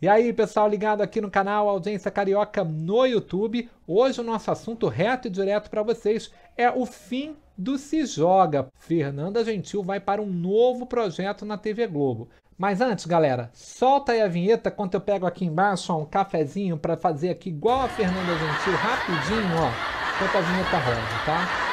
E aí, pessoal ligado aqui no canal Audiência Carioca no YouTube. Hoje o nosso assunto reto e direto para vocês é o fim do Se Joga. Fernanda Gentil vai para um novo projeto na TV Globo. Mas antes, galera, solta aí a vinheta enquanto eu pego aqui embaixo um cafezinho para fazer aqui igual a Fernanda Gentil, rapidinho, ó. Enquanto a vinheta roda, tá?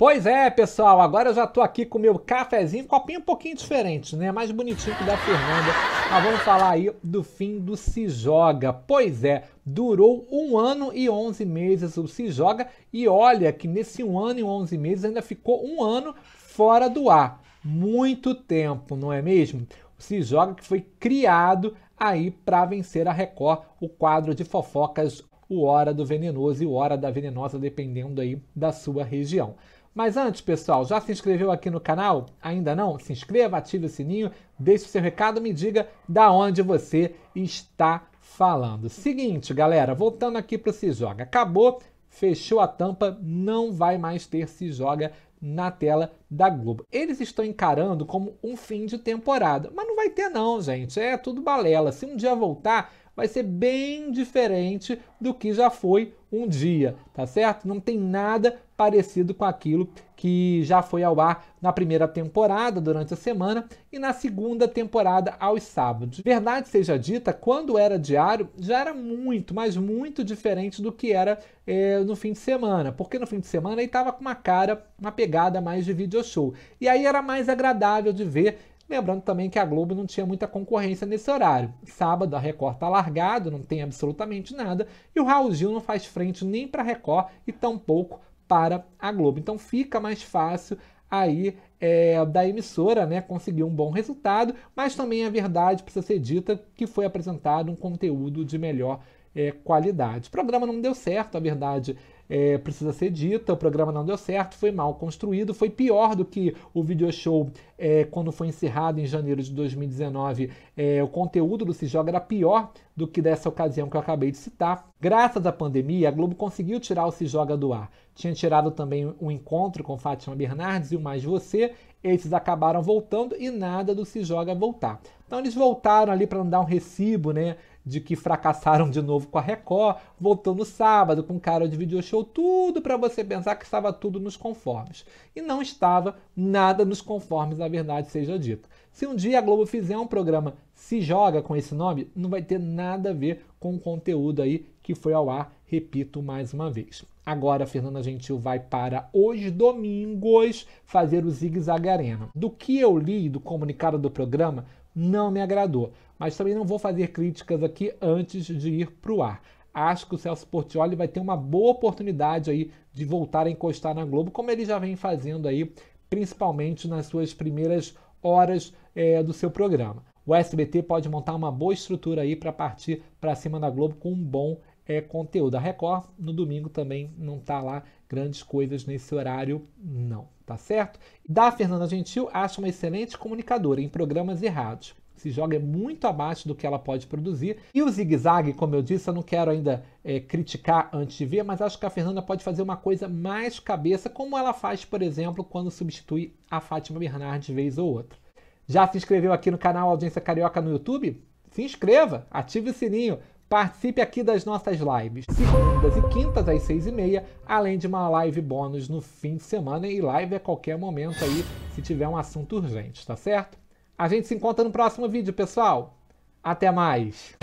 Pois é, pessoal, agora eu já tô aqui com o meu cafezinho, copinho um pouquinho diferente, né? Mais bonitinho que o da Fernanda. Mas vamos falar aí do fim do Se Joga. Pois é, durou um ano e 11 meses o Se Joga e olha que nesse um ano e 11 meses ainda ficou um ano fora do ar. Muito tempo, não é mesmo? O Se Joga que foi criado aí para vencer a Record, o quadro de fofocas o Hora do Venenoso e o Hora da Venenosa, dependendo aí da sua região. Mas antes, pessoal, já se inscreveu aqui no canal? Ainda não? Se inscreva, ative o sininho, deixe o seu recado, me diga da onde você está falando. Seguinte, galera, voltando aqui para o Se Joga. Acabou, fechou a tampa, não vai mais ter Se Joga na tela da Globo. Eles estão encarando como um fim de temporada, mas não vai ter não, gente. É tudo balela. Se um dia voltar, vai ser bem diferente do que já foi um dia, tá certo? Não tem nada parecido com aquilo que já foi ao ar na primeira temporada, durante a semana, e na segunda temporada, aos sábados. Verdade seja dita, quando era diário, já era muito, mas muito diferente do que era é, no fim de semana, porque no fim de semana ele estava com uma cara, uma pegada mais de video show. E aí era mais agradável de ver Lembrando também que a Globo não tinha muita concorrência nesse horário. Sábado a Record tá largado, não tem absolutamente nada, e o Raul Gil não faz frente nem para a Record e tampouco para a Globo. Então fica mais fácil aí é, da emissora né, conseguir um bom resultado, mas também é verdade precisa ser dita que foi apresentado um conteúdo de melhor é, qualidade. O programa não deu certo, a verdade é, precisa ser dita, o programa não deu certo, foi mal construído, foi pior do que o video show é, quando foi encerrado em janeiro de 2019. É, o conteúdo do Se Joga era pior do que dessa ocasião que eu acabei de citar. Graças à pandemia, a Globo conseguiu tirar o Se Joga do ar. Tinha tirado também um encontro com Fátima Bernardes e o Mais Você. Esses acabaram voltando e nada do Se Joga voltar. Então eles voltaram ali para não dar um recibo, né? de que fracassaram de novo com a Record, voltou no sábado com cara de video show, tudo para você pensar que estava tudo nos conformes. E não estava nada nos conformes, a verdade seja dita. Se um dia a Globo fizer um programa Se Joga com esse nome, não vai ter nada a ver com o conteúdo aí que foi ao ar, repito mais uma vez. Agora a Fernanda Gentil vai para os domingos fazer o Zig Zag Arena. Do que eu li do comunicado do programa, não me agradou. Mas também não vou fazer críticas aqui antes de ir para o ar. Acho que o Celso Portioli vai ter uma boa oportunidade aí de voltar a encostar na Globo, como ele já vem fazendo aí, principalmente nas suas primeiras horas é, do seu programa. O SBT pode montar uma boa estrutura aí para partir para cima da Globo com um bom é, conteúdo. A Record no domingo também não tá lá grandes coisas nesse horário, não, tá certo? Da Fernanda Gentil, acho uma excelente comunicadora em programas errados. Se joga muito abaixo do que ela pode produzir. E o zigue-zague, como eu disse, eu não quero ainda é, criticar antes de ver, mas acho que a Fernanda pode fazer uma coisa mais cabeça, como ela faz, por exemplo, quando substitui a Fátima Bernardes de vez ou outra. Já se inscreveu aqui no canal Audiência Carioca no YouTube? Se inscreva, ative o sininho Participe aqui das nossas lives, segundas e quintas às seis e meia, além de uma live bônus no fim de semana e live a qualquer momento aí, se tiver um assunto urgente, tá certo? A gente se encontra no próximo vídeo, pessoal. Até mais!